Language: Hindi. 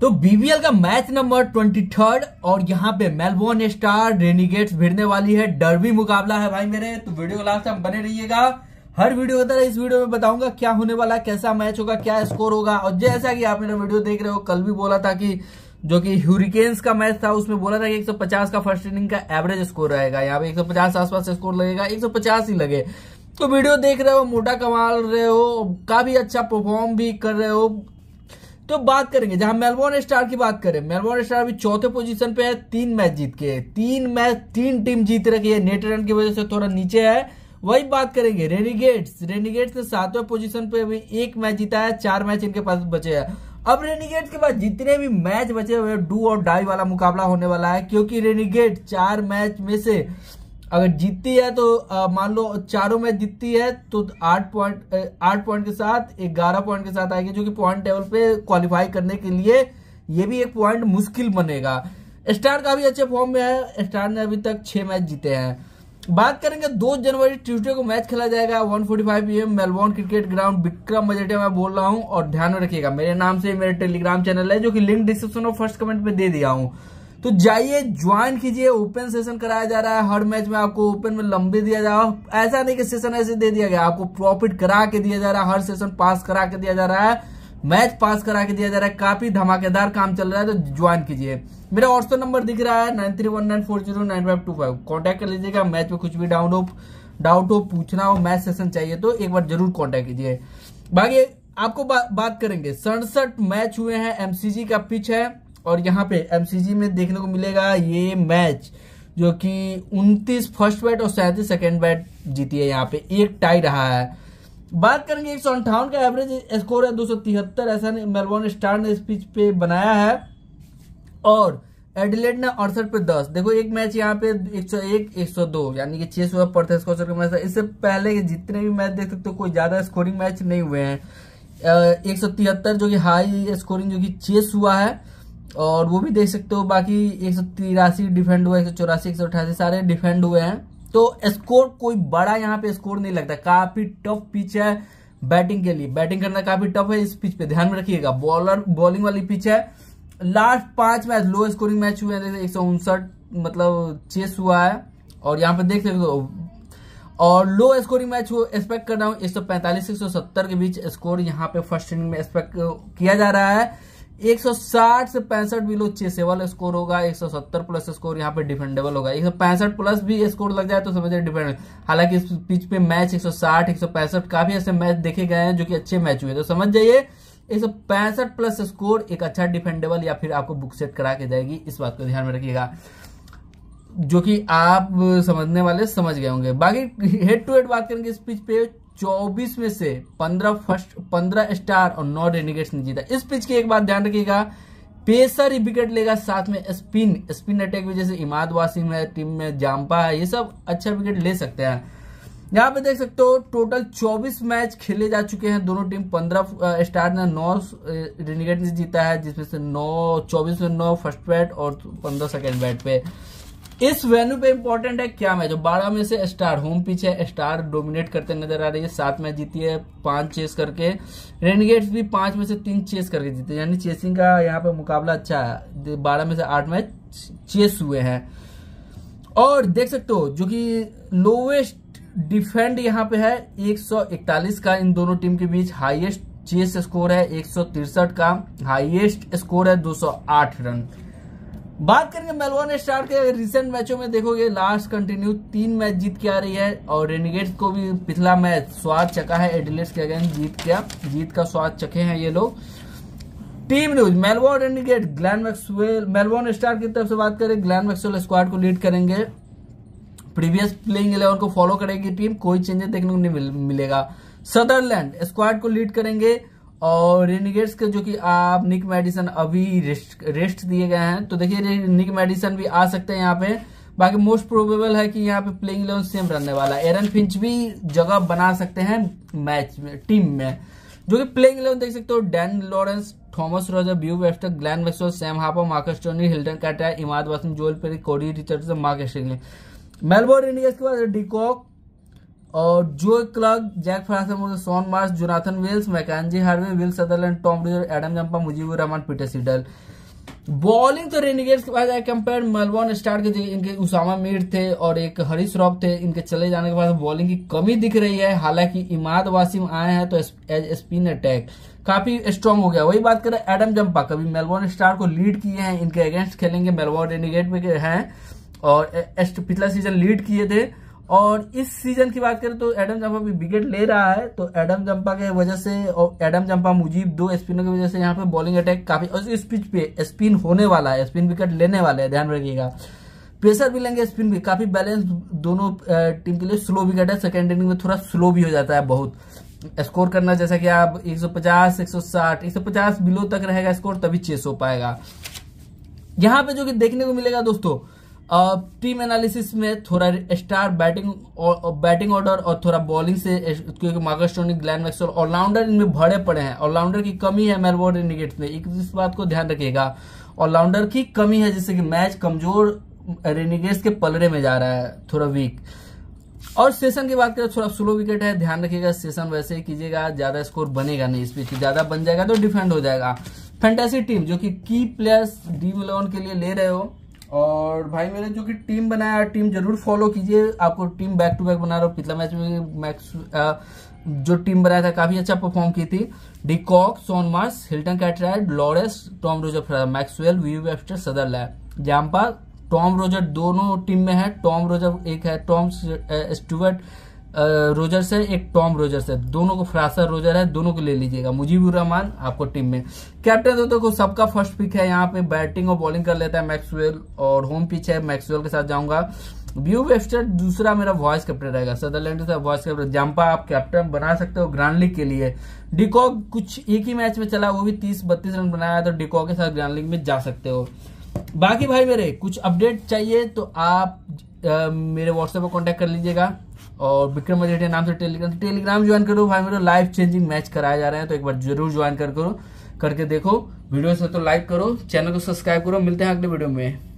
तो बीबीएल का मैच नंबर ट्वेंटी थर्ड और यहाँ पे मेलबोर्न स्टार रेनिगेट्स भिड़ने वाली है डरबी मुकाबला है भाई मेरे तो वीडियो लास्ट हम बने रहिएगा हर वीडियो की तरह इस वीडियो में बताऊंगा क्या होने वाला है कैसा मैच होगा क्या स्कोर होगा और जैसा कि आप मेरा वीडियो देख रहे हो कल भी बोला था कि जो कि ह्यूरिकेन्स का मैच था उसमें बोला था कि 150 का फर्स्ट इनिंग का एवरेज स्कोर रहेगा यहाँ पे 150 आसपास स्कोर लगेगा 150 ही लगे तो वीडियो देख रहे हो मोटा कमाल रहे हो काफी अच्छा परफॉर्म भी कर रहे हो तो बात करेंगे जहां मेलबोर्न स्टार की बात करें मेलबोर्न स्टार अभी चौथे पोजीशन पे है तीन मैच जीत के तीन मैच तीन टीम जीत रखी है नेट रन की वजह से थोड़ा नीचे है वही बात करेंगे रेनिगेट्स रेनिगेट्स ने सातवें पोजीशन पे अभी एक मैच जीता है चार मैच इनके पास बचे हैं अब रेनिगेट के बाद जितने भी मैच बचे हुए डू और डाई वाला मुकाबला होने वाला है क्योंकि रेनिगेट चार मैच में से अगर जीतती है तो मान लो चारों मैच जीतती है तो आठ पॉइंट आठ पॉइंट के साथ ग्यारह पॉइंट के साथ आएगी जो कि पॉइंट टेबल पे क्वालिफाई करने के लिए ये भी एक पॉइंट मुश्किल बनेगा स्टार का भी अच्छे फॉर्म में है स्टार ने अभी तक छह मैच जीते हैं बात करेंगे दो जनवरी ट्यूसडे को मैच खेला जाएगा 145 forty five M cricket ground Vikram Bajatiya मैं बोल रहा हूँ और ध्यान में रखिएगा मेरे नाम से मेरे टेलीग्राम चैनल है जो कि लिंक डिस्क्रिप्शन और फर्स्ट कमेंट में दे दिया हूँ तो जाइए ज्वाइन कीजिए ओपन सेशन कराया जा रहा है हर मैच में आपको ओपन में लंबे दिया जा रहा है ऐसा नहीं कि सेशन ऐसे दे दिया गया आपको प्रॉफिट करा के दिया जा रहा है हर सेशन पास करा के दिया जा रहा है मैच पास करा के दिया जा रहा है काफी धमाकेदार काम चल रहा है तो ज्वाइन कीजिए मेरा व्हाट्सएप नंबर दिख रहा है nine three one nine four zero nine five two five कर लीजिएगा मैच में कुछ भी डाउन हो डाउट हो पूछना हो मैच सेशन चाहिए तो एक बार जरूर कॉन्टेक्ट कीजिए बाकी आपको बा, बात करेंगे सड़सठ मैच हुए हैं एमसीजी का पिच है और यहाँ पे एमसीजी में देखने को मिलेगा ये मैच जो कि 29 फर्स्ट बैट और सैंतीस सेकेंड बैट जीती है यहाँ पे एक टाई रहा है बात करेंगे एक का एवरेज स्कोर है दो ऐसा मेलबोर्न स्टार ने इस पिच पे बनाया है और एडिलेड ने अड़सठ पे दस देखो एक मैच यहाँ पे एक सौ एक एक सौ दो यानी कि छह सौ पड़ते स्कोर का मैच था इससे पहले के जितने भी मैच देख सकते हो कोई ज्यादा स्कोरिंग मैच नहीं हुए हैं एक सौ तिहत्तर जो कि हाई स्कोरिंग जो कि चेस हुआ है और वो भी देख सकते हो बाकी एक सौ तिरासी डिफेंड हुआ एक सौ चौरासी एक सौ अठासी सारे डिफेंड हुए हैं तो स्कोर कोई बड़ा यहाँ पे स्कोर नहीं लगता काफी टफ पिच है बैटिंग के लिए बैटिंग करना काफी टफ है इस पिच पे ध्यान में रखिएगा बॉलर बॉलिंग वाली पिच है लास्ट पांच मैच लो स्कोरिंग मैच हुए हैं एक सौ उनसठ मतलब चेस हुआ है और यहाँ पे देख सकते हो और लो स्कोरिंग मैच एक्सपेक्ट कर रहा हूँ एक सौ पैंतालीस एक सौ सत्तर के बीच स्कोर यहाँ पे फर्स्ट इनिंग में एक्सपेक्ट किया जा रहा है 160 से पैंसठ बिलो चेसेबल स्कोर होगा 170 प्लस स्कोर यहाँ पे डिफेंडेबल होगा एक प्लस भी स्कोर लग जाए तो समझिए डिफेंड हालांकि इस पिच पे मैच 160 165 काफी ऐसे मैच देखे गए हैं जो कि अच्छे मैच हुए तो समझ जाइए एक सौ पैंसठ प्लस स्कोर एक अच्छा डिफेंडेबल या फिर आपको बुक सेट करा के जाएगी इस बात को ध्यान में रखिएगा जो कि आप समझने वाले समझ गए होंगे बाकी हेड टू हेड बात करेंगे इस पिच पे चौबीस में से पंद्रह फर्स्ट पंद्रह स्टार और नौ रेनिगेट्स ने जीता इस पिच की एक बात ध्यान रखिएगा पेसर ही विकेट लेगा साथ में स्पिन स्पिन अटैक में जैसे इमाद वासिम है टीम में जाम्पा है ये सब अच्छा विकेट ले सकते हैं यहाँ पे देख सकते हो टोटल 24 मैच खेले जा चुके हैं दोनों टीम 15 स्टार ने नौ रेनिगेट ने जीता है जिसमें से नौ 24 में नौ फर्स्ट बैट और 15 सेकंड बैट पे इस वेन्यू पे इंपॉर्टेंट है क्या मैच बारह में से स्टार होम पिच है स्टार डोमिनेट करते नजर आ रही है सात मैच जीती है पांच चेस करके रेनगेट्स भी पांच में से तीन चेस करके जीते यानी चेसिंग का यहाँ पे मुकाबला अच्छा है बारह में से आठ मैच चेस हुए हैं और देख सकते हो जो कि लोवेस्ट डिफेंड यहाँ पे है एक का इन दोनों टीम के बीच हाइएस्ट चेस स्कोर है एक का हाइएस्ट स्कोर है दो रन बात करेंगे मेलबोर्न स्टार के रिसेंट मैचों में देखोगे लास्ट कंटिन्यू तीन मैच जीत के आ रही है और रेनिगेट को भी पिछला मैच स्वाद चखा है एडिलेट के अगेंस्ट जीत क्या जीत का स्वाद चखे हैं ये लोग team news Melbourne Renegade Glenn Maxwell Melbourne Star की तरफ से बात करें ग्लैन मैक्सवेल स्क्वाड को लीड करेंगे प्रीवियस प्लेइंग इलेवन को फॉलो करेगी टीम कोई चेंजेस देखने को नहीं मिलेगा सदरलैंड स्क्वाड को लीड करेंगे और रेनिगेट्स के जो कि आप निक मेडिसन अभी रेस्ट रेस्ट दिए गए हैं तो देखिए निक मेडिसन भी आ सकते हैं यहाँ पे बाकी मोस्ट प्रोबेबल है कि यहाँ पे प्लेइंग इलेवन सेम रहने वाला है एरन फिंच भी जगह बना सकते हैं मैच में टीम में जो कि प्लेइंग इलेवन देख सकते हो डैन लॉरेंस थॉमस रॉजर ब्यू Wester Glenn Wester Sam हापो Marcus Tony Hilton कैटा Imad Vasan जोल पेरी कोडी रिचर्ड मार्क मेलबोर्न इंडियंस के बाद डिकॉक और Joe Clarke Jake Fraser Shaun Marsh Jonathan Wells McKenzie Harvey Will Sutherland Tom Rogers Adam Zampa Mujeeb ur Rahman Peter Siddle bowling तो रेनिगेट्स के बाद कंपेयर मलबॉर्न स्टार्ट के इनके उसामा मीर थे और एक हरीश रॉफ थे इनके चले जाने के बाद बॉलिंग की कमी दिख रही है हालांकि इमाद वासिम आए हैं तो एज स्पिन अटैक काफी स्ट्रांग हो गया वही बात करें एडम जम्पा कभी मेलबॉर्न स्टार को लीड किए हैं इनके अगेंस्ट खेलेंगे मेलबॉर्न रेनिगेट में हैं और पिछला सीजन लीड किए थे और इस सीजन की बात करें तो एडम जंपा भी विकेट ले रहा है तो एडम जंपा के वजह से और एडम जंपा मुजीब दो स्पिनों की वजह से यहाँ पे बॉलिंग अटैक काफी और इस पिच पे स्पिन होने वाला है स्पिन विकेट लेने वाले है ध्यान रखिएगा प्रेशर भी लेंगे स्पिन भी काफी बैलेंस दोनों टीम के लिए स्लो विकेट है सेकेंड इनिंग में थोड़ा स्लो भी हो जाता है बहुत स्कोर करना जैसा कि आप 150, 160, 150 बिलो तक रहेगा स्कोर तभी चेस हो पाएगा यहाँ पे जो कि देखने को मिलेगा दोस्तों टीम एनालिसिस में थोड़ा स्टार बैटिंग और बैटिंग ऑर्डर और थोड़ा बॉलिंग से eh, क्योंकि Marcus Stoinis Glenn Maxwell all rounder इनमें भरे पड़े हैं ऑलराउंडर की कमी है मेलबोर्न इंडिकेट्स में इस बात को ध्यान रखिएगा ऑलराउंडर की कमी है जिससे कि मैच कमजोर रेनिगेट्स eh, के पलड़े में जा रहा है थोड़ा वीक और सेशन की बात करें थोड़ा स्लो विकेट है ध्यान रखिएगा सेशन वैसे ही कीजिएगा ज्यादा स्कोर बनेगा नहीं इस बीच ज्यादा बन जाएगा तो डिफेंड हो जाएगा फैंटेसी टीम जो कि की प्लेयर्स डीम इलेवन के लिए ले रहे हो और भाई मेरे जो कि टीम बनाया टीम जरूर फॉलो कीजिए आपको टीम बैक टू बैक बना रहा हूँ पिछला मैच में मैक्स जो टीम बनाया था काफी अच्छा परफॉर्म की थी de Kock Marsh Hilton Cartwright Lawrence Tom Rogers Maxwell B Webster Sutherland Zampa Tom Rogers दोनों टीम में है टॉम रोजर एक है टॉम स्टूवर्ट रोजर्स है एक टॉम रोजर्स है दोनों को फ्रासर रोजर है दोनों को ले लीजिएगा मुजीबुर रहमान आपको टीम में कैप्टन दोस्तों को सबका फर्स्ट पिक है यहाँ पे बैटिंग और बॉलिंग कर लेता है मैक्सवेल और होम पिच है मैक्सवेल के साथ जाऊंगा व्यू वेस्टर दूसरा मेरा वॉइस कैप्टन रहेगा सदरलैंड के साथ वॉइस कैप्टन जम्पा आप कैप्टन बना सकते हो ग्रांड लीग के लिए डिकॉक कुछ एक ही मैच में चला वो भी तीस बत्तीस रन बनाया तो डिकॉक के साथ ग्रांड लीग में जा सकते हो बाकी भाई मेरे कुछ अपडेट चाहिए तो आप आ, मेरे व्हाट्सएप पर कॉन्टेक्ट कर लीजिएगा और विक्रम मजेठिया नाम से टेलीग्राम टेलीग्राम ज्वाइन करो भाई मेरे लाइफ चेंजिंग मैच कराया जा रहे हैं तो एक बार जरूर ज्वाइन कर करो करके देखो वीडियो से तो लाइक करो चैनल को सब्सक्राइब करो मिलते हैं अगले वीडियो में